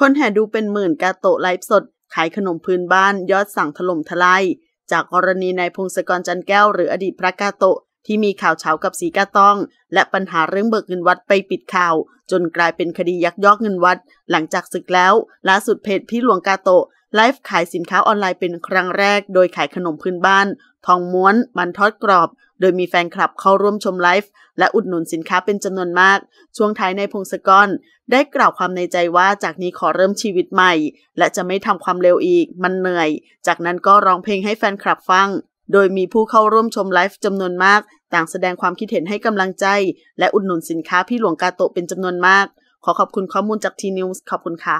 คนแห่ดูเป็นหมื่นกาโตะไลฟ์สดขายขนมพื้นบ้านยอดสั่งถล่มทลายจากกรณีนายพงศกรจันแก้วหรืออดีตพระกาโตะที่มีข่าวเช้ากับสีกาตองและปัญหาเรื่องเบิกเงินวัดไปปิดข่าวจนกลายเป็นคดียักยอกเงินวัด หลังจากศึกแล้วล่าสุดเพจพี่หลวงกาโตะไลฟ์ขายสินค้าออนไลน์เป็นครั้งแรกโดยขายขนมพื้นบ้านทองม้วนมันทอดกรอบโดยมีแฟนคลับเข้าร่วมชมไลฟ์และอุดหนุนสินค้าเป็นจำนวนมาก ช่วงท้ายในพงศกรได้กล่าวความในใจว่าจากนี้ขอเริ่มชีวิตใหม่ และจะไม่ทำความเร็วอีก มันเหนื่อย จากนั้นก็ร้องเพลงให้แฟนคลับฟัง โดยมีผู้เข้าร่วมชมไลฟ์จำนวนมาก ต่างแสดงความคิดเห็นให้กำลังใจ และอุดหนุนสินค้าพี่หลวงกาโตเป็นจำนวนมาก ขอขอบคุณข้อมูลจากทีนิวส์ขอบคุณค่ะ